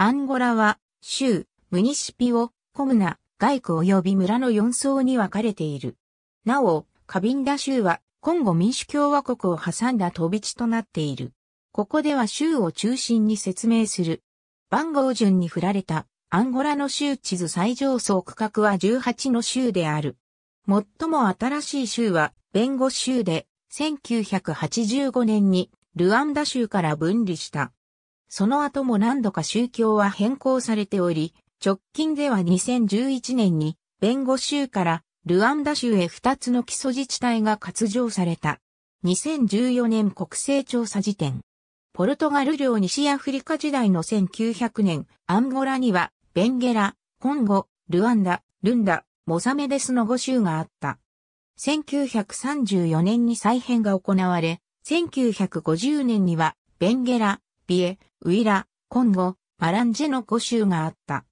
アンゴラは、州、ムニシピオ、コムナ、外区及び村の4層に分かれている。なお、カビンダ州は、コンゴ民主共和国を挟んだ飛び地となっている。ここでは州を中心に説明する。番号順に振られた、アンゴラの州地図最上層区画は18の州である。最も新しい州は、弁護州で、1985年にルワンダ州から分離した。その後も何度か宗教は変更されており、直近では2011年に弁護州からルアンダ州へ2つの基礎自治体が割譲された。2014年国勢調査時点。ポルトガル領西アフリカ時代の1900年、アンゴラには、ベンゲラ、コンゴ、ルワンダ、ルンダ、モサメデスの5州があった。1934年に再編が行われ、1950年には、ベンゲラ、ビエ、ウイラ、コンゴ、マランジェの5州があった。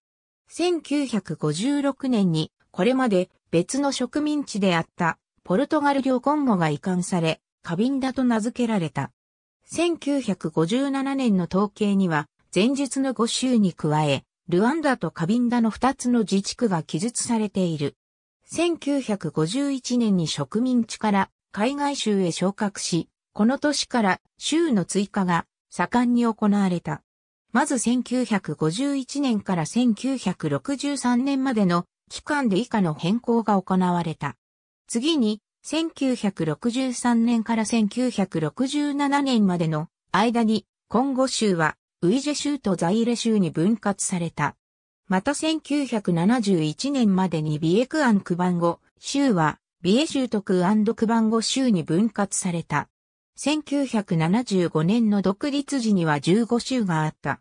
1956年に、これまで別の植民地であったポルトガル領コンゴが移管され、カビンダと名付けられた。1957年の統計には、前述の5州に加え、ルワンダとカビンダの2つの自治区が記述されている。1951年に植民地から海外州へ昇格し、この年から州の追加が盛んに行われた。まず1951年から1963年までの期間で以下の変更が行われた。次に、1963年から1967年までの間に、今後州は、ウイジェ州とザイレ州に分割された。また1971年までにビエクアンクバンゴ州は、ビエ州とクアンドクバンゴ州に分割された。1975年の独立時には15州があった。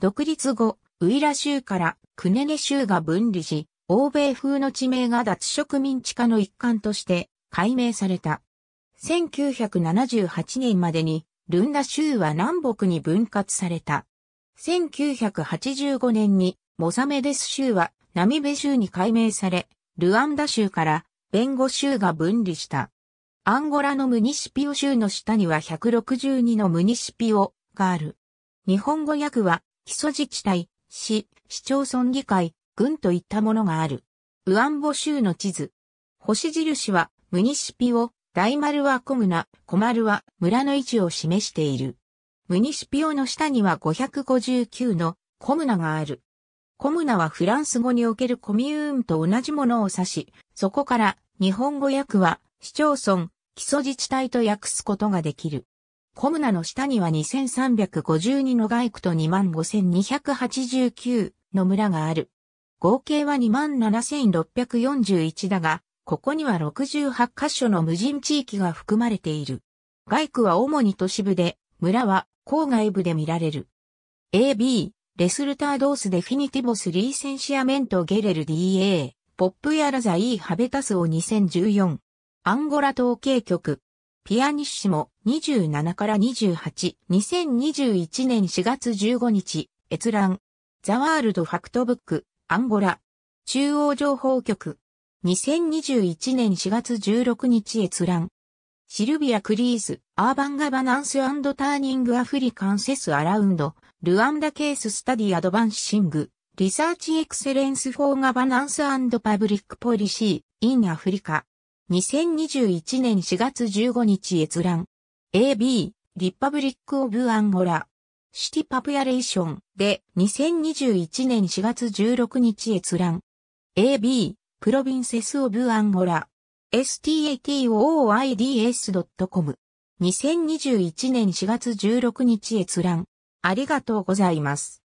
独立後、ウイラ州からクネネ州が分離し、欧米風の地名が脱植民地化の一環として解明された。1978年までにルンダ州は南北に分割された。1985年にモザメデス州はナミベ州に改名され、ルアンダ州から弁護州が分離した。アンゴラのムニシピオ州の下には162のムニシピオがある。日本語訳は、基礎自治体、市、市町村議会、軍といったものがある。ウアンボ州の地図。星印は、ムニシピオ、大丸はコムナ、小丸は村の位置を示している。ムニシピオの下には559のコムナがある。コムナはフランス語におけるコミューンと同じものを指し、そこから日本語訳は市町村、基礎自治体と訳すことができる。コムナの下には2352の外区と25289の村がある。合計は27641だが、ここには68カ所の無人地域が含まれている。外区は主に都市部で、村は郊外部で見られる。AB、レスルタードースデフィニティボスリーセンシアメントゲレル DA、ポップやラザイーハベタスを2014。アンゴラ統計局。ピアニッシモ27から28、2021年4月15日、閲覧。ザワールドファクトブック、アンゴラ。中央情報局。2021年4月16日閲覧。シルビア・クリーズ、アーバン・ガバナンスターニング・アフリカン・セス・アラウンド、ルアンダ・ケース・スタディ・アドバンシング、リサーチ・エクセレンス・フォー・ガバナンスパブリック・ポリシー、イン・アフリカ。2021年4月15日閲覧。AB、リパブリック・オブ・アンゴラ。シティ・パプヤレーションで2021年4月16日閲覧。AB、プロビンセス・オブ・アンゴラ。s t a t o i d s c o m 2021年4月16日閲覧。ありがとうございます。